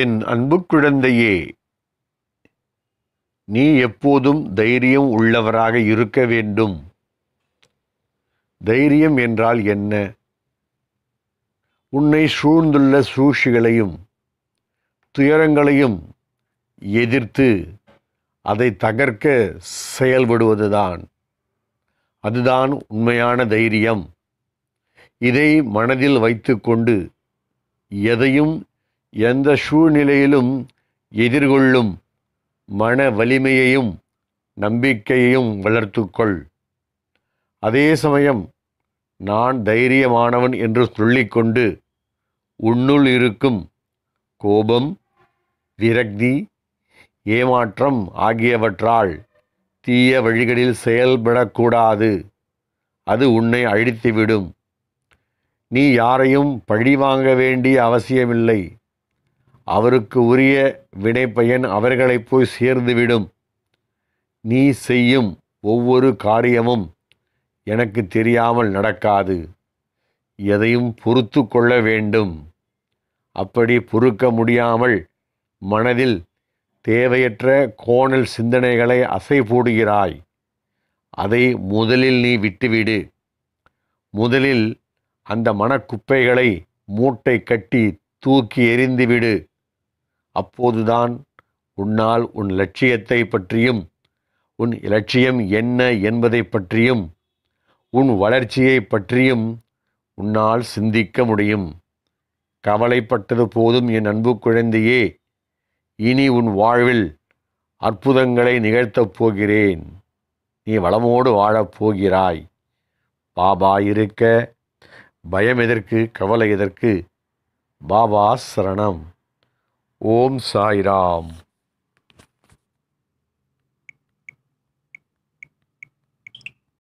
என் அன்பு குழந்தையே நீ எப்போதும் தைரியம் உள்ளவராக இருக்க வேண்டும் தைரியம் என்றால் என்ன உன்னை சூழ்ந்துள்ள சூழ்ச்சிகளையும் துயரங்களையும் எதிர்த்து அதை தகர்க்க செயல்படுவதுதான் அதுதான் உண்மையான தைரியம் இதை மனதில் வைத்துக்கொண்டு எதையும் எந்த சூழ்நிலையிலும் எதிர்கொள்ளும் மன வலிமையையும் நம்பிக்கையையும் வளர்த்துக்கொள் அதே சமயம் நான் தைரியமானவன் என்று சொல்லிக்கொண்டு உன்னுள் இருக்கும் கோபம் விரக்தி ஏமாற்றம் ஆகியவற்றால் தீய வழிகளில் செயல்படக்கூடாது அது உன்னை அழித்துவிடும் நீ யாரையும் பழிவாங்க வேண்டிய அவசியமில்லை அவருக்கு உரிய வினைப்பயன் அவர்களை போய் சேர்ந்துவிடும் நீ செய்யும் ஒவ்வொரு காரியமும் எனக்கு தெரியாமல் நடக்காது எதையும் பொறுத்து கொள்ள வேண்டும் அப்படி பொறுக்க முடியாமல் மனதில் தேவையற்ற கோணல் சிந்தனைகளை அசை போடுகிறாய் அதை முதலில் நீ விட்டுவிடு முதலில் அந்த மனக்குப்பைகளை மூட்டை கட்டி தூக்கி எறிந்துவிடு அப்போதுதான் உன்னால் உன் லட்சியத்தை பற்றியும் உன் இலட்சியம் என்ன என்பதை பற்றியும் உன் வளர்ச்சியை பற்றியும் உன்னால் சிந்திக்க முடியும் கவலைப்பட்டது போதும் என் அன்பு குழந்தையே இனி உன் வாழ்வில் அற்புதங்களை நிகழ்த்தப் போகிறேன் நீ வளமோடு வாழப் போகிறாய் பாபா இருக்க பயம் எதற்கு கவலை எதற்கு பாபா சரணம் ஓம் சாய்ராம்